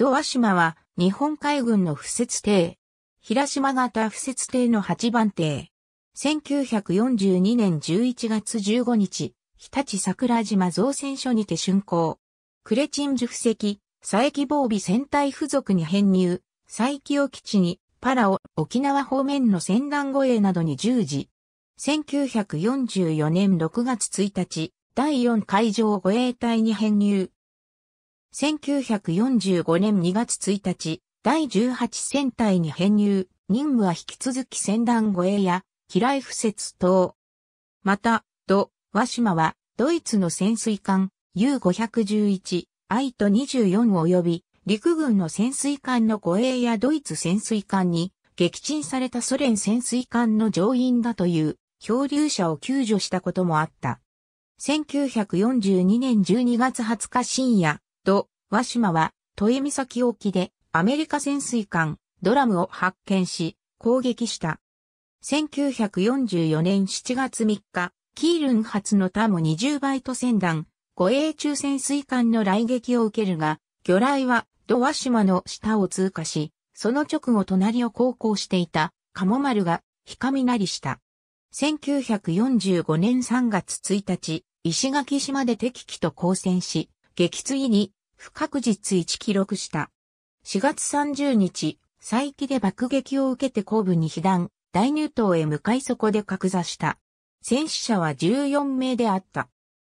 ドア島は日本海軍の不設艇。平島型不設艇の8番艇。1942年11月15日、日立桜島造船所にて竣工。クレチンジュ布石、佐伯防備船隊付属に編入、佐伯を基地に、パラオ、沖縄方面の船団護衛などに従事。1944年6月1日、第4海上護衛隊に編入。1945年2月1日、第18戦隊に編入、任務は引き続き戦団護衛や、機雷不設等。また、ド、和島は、ドイツの潜水艦、U511、I と24及び、陸軍の潜水艦の護衛やドイツ潜水艦に、撃沈されたソ連潜水艦の乗員だという、漂流者を救助したこともあった。1942年12月20日深夜、ド・ワシマは、都江岬沖でアメリカ潜水艦ドラムを発見し、攻撃した。1944年7月3日、キールン発のタモ20バイト船団、護衛中潜水艦の来撃を受けるが、魚雷はドワ島の下を通過し、その直後隣を航行していたカモマルがひかみなりした。1945年3月1日、石垣島で敵機と交戦し、撃墜に不確実一記録した。4月30日、再起で爆撃を受けて後部に被弾、大入党へ向かいそこで格座した。戦死者は14名であった。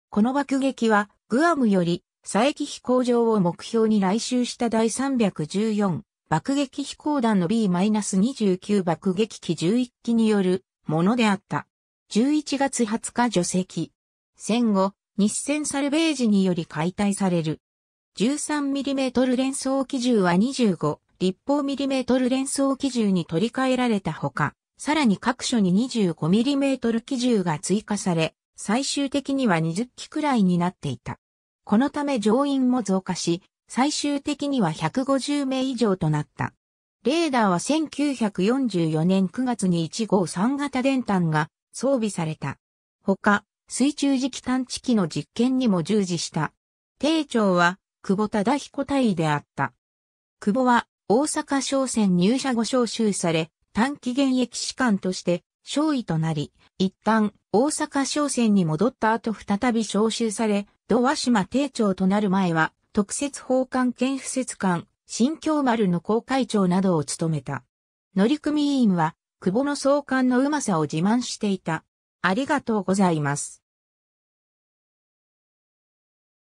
この爆撃は、グアムより、佐伯飛行場を目標に来襲した第314爆撃飛行団の B-29 爆撃機11機によるものであった。11月20日除籍。戦後、日戦サルベージにより解体される。13mm 連想機銃は25立方 mm 連想機銃に取り替えられたほか、さらに各所に 25mm 機銃が追加され、最終的には20機くらいになっていた。このため乗員も増加し、最終的には150名以上となった。レーダーは1944年9月に1号3型電弾が装備された。ほか、水中磁気探知機の実験にも従事した。艇長は久保忠彦大尉であった。久保は大阪商船入社後召集され、短期現役士官として少尉となり、一旦大阪商船に戻った後再び召集され、土和島定長となる前は特設法官兼不設官、新京丸の公会長などを務めた。乗組員は久保の総監のうまさを自慢していた。ありがとうございます。